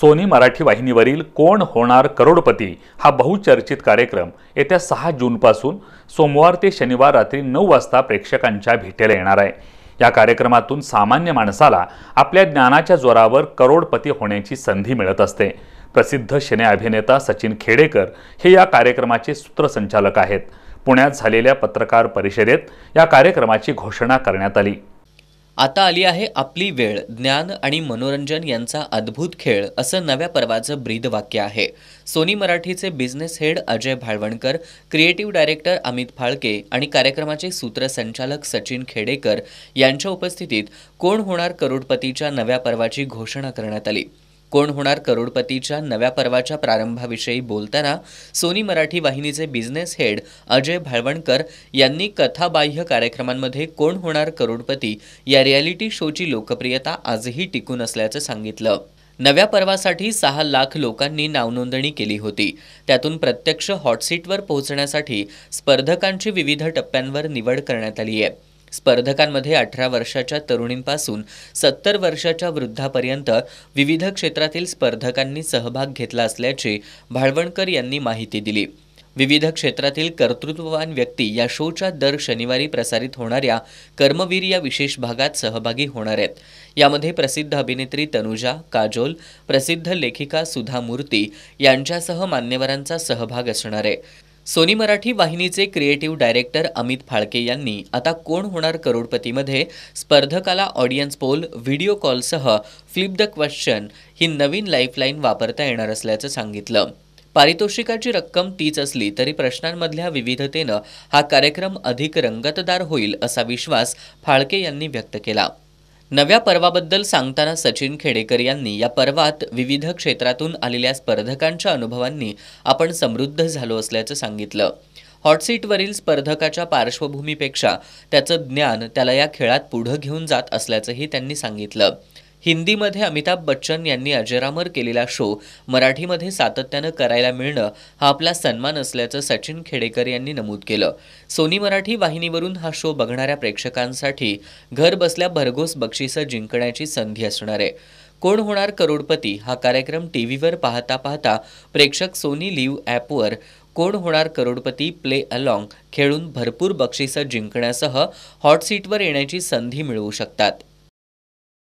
Sony Marathi वाहिनीवरील कोण होणार करोडपती हा बहुचर्चित कार्यक्रम येत्या सहा जूनपासून सोमवार ते शनिवार रात्री नऊ वाजता प्रेक्षकांच्या भेटीला येणार आहे या कार्यक्रमातून सामान्य माणसाला आपल्या ज्ञानाच्या जोरावर करोडपती होण्याची संधी मिळत असते प्रसिद्ध शेने अभिनेता सचिन खेडेकर हे या कार्यक्रमाचे सूत्रसंचालक आहेत पुण्यात झालेल्या पत्रकार परिषदेत या कार्यक्रमाची घोषणा करण्यात आली आता आली आहे आपली वेळ ज्ञान आणि मनोरंजन यांचा अद्भुत खेळ असं नव्या पर्वाचं ब्रीद वाक्य आहे सोनी मराठीचे business head Ajay Bhalwankar creative director Amit Phalke आणि कार्यक्रमाचे सूत्रसंचालक सचिन खेडेकर यांच्या उपस्थितीत कोण होणार करोडपतीच्या नव्या पर्वाची घोषणा करण्यात आली कोण होणार करोडपतीच्या नव्या पर्वाच्या प्रारंभाविषयी बोलताना सोनी मराठी वाहिनीचे बिझनेस हेड अजय भाळवणकर यांनी कथाबाह्य कार्यक्रमांमध्ये कोण होणार करोडपती या रिॲलिटी शोची लोकप्रियता आजही टिकून असल्याचं सांगितलं नव्या पर्वासाठी सहा लाख लोकांनी नावनोंदणी केली होती त्यातून प्रत्यक्ष हॉटसीटवर पोहोचण्यासाठी स्पर्धकांची विविध टप्प्यांवर निवड करण्यात आली आहे स्पर्धकांमध्ये अठरा वर्षाच्या तरुणींपासून सत्तर वर्षाच्या वृद्धापर्यंत विविध क्षेत्रातील स्पर्धकांनी सहभाग घेतला असल्याची भाळवणकर यांनी माहिती दिली विविध क्षेत्रातील कर्तृत्ववान व्यक्ती या शोच्या दर शनिवारी प्रसारित होणाऱ्या कर्मवीर या विशेष भागात सहभागी होणार आहेत यामध्ये प्रसिद्ध अभिनेत्री तनुजा काजोल प्रसिद्ध लेखिका सुधा मूर्ती यांच्यासह मान्यवरांचा सहभाग असणार आहे सोनी मराठी वाहिनीचे क्रिएटिव्ह डायरेक्टर अमित फाळके यांनी आता कोण होणार करोडपतीमध्ये स्पर्धकाला ऑडियन्स पोल व्हिडिओ कॉलसह फ्लिप द क्वेश्चन ही नवीन लाईफलाईन वापरता येणार असल्याचं सांगितलं पारितोषिकाची रक्कम तीच असली तरी प्रश्नांमधल्या विविधतेनं हा कार्यक्रम अधिक रंगतदार होईल असा विश्वास फाळके यांनी व्यक्त केला नव्या पर्वाबद्दल सांगताना सचिन खेडेकर यांनी या पर्वात विविध क्षेत्रातून आलेल्या स्पर्धकांच्या अनुभवांनी आपण समृद्ध झालो असल्याचं सांगितलं हॉटसीटवरील स्पर्धकाच्या पार्श्वभूमीपेक्षा त्याचं ज्ञान त्याला या खेळात पुढं घेऊन जात असल्याचंही त्यांनी सांगितलं हिंदीमध्ये अमिताभ बच्चन यांनी अजरामर केलेला शो मराठीमध्ये सातत्यानं करायला मिळणं हा आपला सन्मान असल्याचं सचिन खेडेकर यांनी नमूद केलं सोनी मराठी वाहिनीवरून हा शो बघणाऱ्या प्रेक्षकांसाठी घर बसल्या भरघोस बक्षिसं जिंकण्याची संधी असणार आहे कोण होणार करोडपती हा कार्यक्रम टी व्हीवर पाहता पाहता प्रेक्षक सोनी लिव्ह ॲपवर कोण होणार करोडपती प्ले अलॉंग खेळून भरपूर बक्षिसं जिंकण्यासह हॉटसीटवर येण्याची संधी मिळवू शकतात